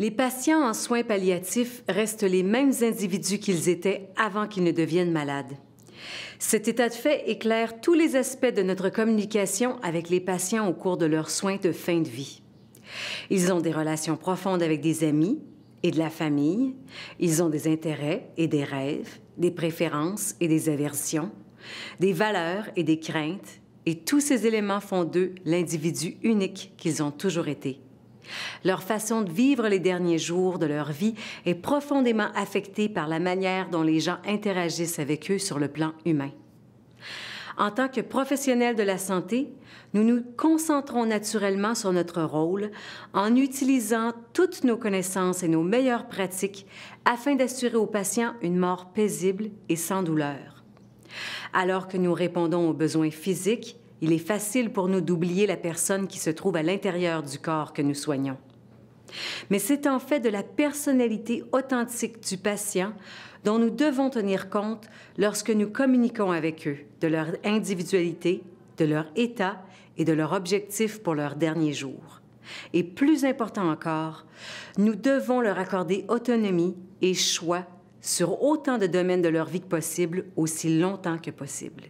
Les patients en soins palliatifs restent les mêmes individus qu'ils étaient avant qu'ils ne deviennent malades. Cet état de fait éclaire tous les aspects de notre communication avec les patients au cours de leurs soins de fin de vie. Ils ont des relations profondes avec des amis et de la famille, ils ont des intérêts et des rêves, des préférences et des aversions, des valeurs et des craintes, et tous ces éléments font d'eux l'individu unique qu'ils ont toujours été. Leur façon de vivre les derniers jours de leur vie est profondément affectée par la manière dont les gens interagissent avec eux sur le plan humain. En tant que professionnels de la santé, nous nous concentrons naturellement sur notre rôle en utilisant toutes nos connaissances et nos meilleures pratiques afin d'assurer aux patients une mort paisible et sans douleur. Alors que nous répondons aux besoins physiques, il est facile pour nous d'oublier la personne qui se trouve à l'intérieur du corps que nous soignons. Mais c'est en fait de la personnalité authentique du patient dont nous devons tenir compte lorsque nous communiquons avec eux, de leur individualité, de leur état et de leur objectif pour leurs derniers jours. Et plus important encore, nous devons leur accorder autonomie et choix sur autant de domaines de leur vie que possible, aussi longtemps que possible.